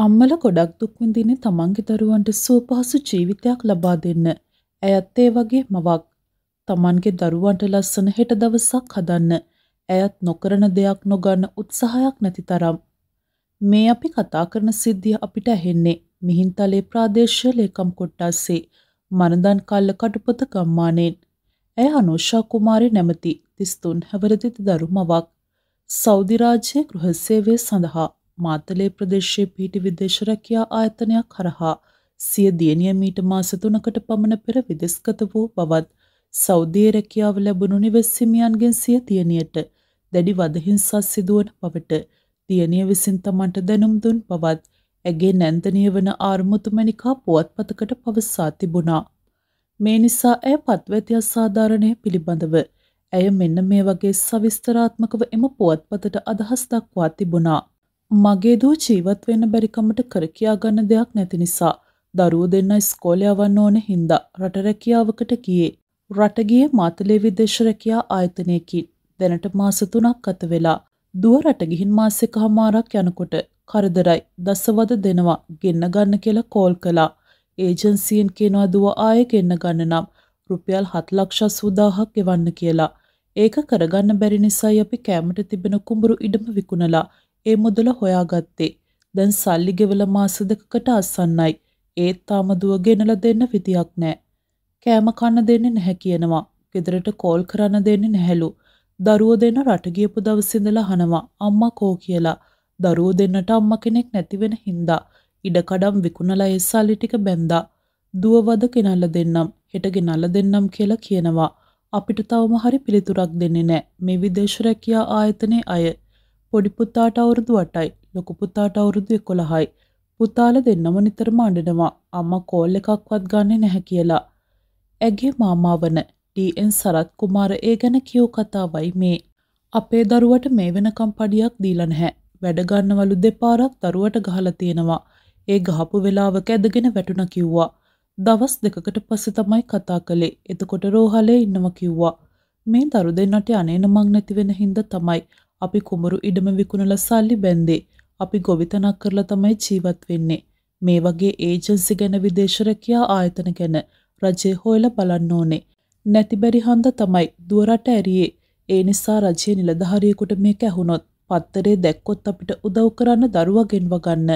අම්මල ගොඩක් දුක් විඳින්නේ තමන්ගේ දරුවන්ට සුවපහසු ජීවිතයක් ලබා දෙන්න. ඇයත් ඒ වගේ මවක්. තමන්ගේ දරුවන්ට ලස්සන හෙට දවසක් හදන්න. ඇයත් නොකරන දෙයක් නොගන්න උත්සාහයක් නැති තරම්. මේ අපි කතා කරන සිද්ධිය අපිට ඇහෙන්නේ මිහින්තලේ ප්‍රාදේශීය ලේකම් කොට්ටාස්සේ මනදන් කල්ල කටුපත ගම්මානෙන්. ඇය අනෝෂා කුමාරි නැමැති 33 හැවිරිදි දරු මවක්. සෞදි රාජ්‍ය ගෘහ සේවය සඳහා මාතලේ ප්‍රදේශයේ පිහිටි විදේශ රැකියා ආයතනයක් හරහා සිය දියණිය මීට මාස තුනකට පමණ පෙර විදෙස්ගත වූ බවත් සෞදිය රැකියාව ලැබුණු නිවෙස් හිමියන්ගෙන් සිය දියණියට දැඩි වදහිංසා සිදුවන බවට දියණිය විසින් තමන්ට දැනුම් දුන් බවත් ඇගේ නැන්දනිය වන ආර්මුතුමැනිකා පුවත්පතකට පවසා තිබුණා. මේ නිසා ඇය පත්වැති අසාධාරණය පිළිබඳව ඇය මෙන්න මේ වගේ සවිස්තරාත්මකව එම පුවත්පතට අදහස් දක්වා තිබුණා. මගේ දූ ජීවත් වෙන්න බැරිකමට කරකියා ගන්න දෙයක් නැති නිසා දරුවෝ දෙන්න ස්කෝලය යවන්න ඕන හින්දා රට රැකියාවකට ගියේ. රට ගියේ මාතලේ විදේශ රැකියා ආයතනයකින්. දැනට මාස තුනක් ගත වෙලා දුව රට ගිහින් මාස එකහමාරක් යනකොට කරදරයි දසවද දෙනවා ගෙන්න ගන්න කියලා කෝල් කළා. ඒජන්සියෙන් කියනවා දුව ආයෙ ගෙන්න ගන්න නම් රුපියල් 7 ලක්ෂ 80000ක් ගෙවන්න කියලා. ඒක කරගන්න බැරි නිසායි අපි කැමරට තිබෙන කුඹුරු ඉඩම විකුණලා ඒ මුදල හොයාගත්තේ. දැන් සල්ලි ගෙවල මාස දෙකකට අස්සන්නයි. ඒත් තාම දුව ගෙනලා දෙන්න විදියක් නැහැ. කෑම කන්න දෙන්නේ නැහැ කියනවා. ගෙදරට කෝල් කරන්න දෙන්නේ නැහැලු. දරුවෝ දෙන්න රට ගියපු දවසේ ඉඳලා අහනවා අම්මා කෝ කියලා. දරුවෝ දෙන්නට අම්මා කෙනෙක් නැති වෙන හින්දා ඉඩකඩම් විකුණලා ඒ සල්ලි ටික බැන්දා. දුවවද ගෙනල්ල දෙන්නම් හෙට ගෙනල්ල දෙන්නම් කියලා කියනවා අපිට තවම හරි පිළිතුරක් දෙන්නේ නැහැ මේ විදේශ රැකියා ආයතනයේ අය පොඩිපුතාට අවුරුදු වටයි ලොකුපුතාට අවුරුදු එකොළහයි. පුතාල දෙන්නම නිතරම අඩනවා අම්ම කෝල් එකක්වත් ගන්න නැහැ කියලා. ඇගේ මාමාවන ටන් සරත් කුමාර ඒ ගැන කියෝ කතාවයි මේ. අපේ දරුවට මේ වෙනකම් පඩියක් දීලන හැ වැඩගන්නවලු දෙපාරක් දරුවට ගහල තියෙනවා. ඒ ගහපු වෙලාවක ඇදගෙන වැටුණ කිව්වා. දවස් දෙකකට පස්සෙ තමයි කතා කළේ එතකොට රෝහලේ ඉන්නව කිව්වා. මේ දරු දෙන්නට අනේන මං නැතිවෙන හින්ද තමයි අපි කුඹුරු ඉඩම විකුණලා සල්ලි බැන්දේ. අපි ගොවිතැනක් කරලා තමයි ජීවත් වෙන්නේ. මේ වගේ ඒජන්සි ගැන විදේශ රැකියා ආයතන ගැන රජය හොයලා බලන්න ඕනේ. නැති බැරි හන්ද තමයි දුවරට ඇරියේ. ඒ නිසා රජයේ නිලධාරියෙකුට මේක ඇහුනොත් පත්තරේ දැක්කොත් අපිට උදව් කරන්න දරුවා ගෙන්ව ගන්න.